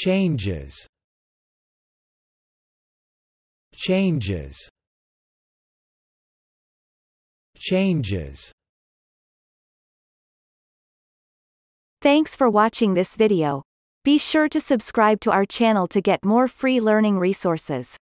Changes Changes Changes Thanks for watching this video. Be sure to subscribe to our channel to get more free learning resources.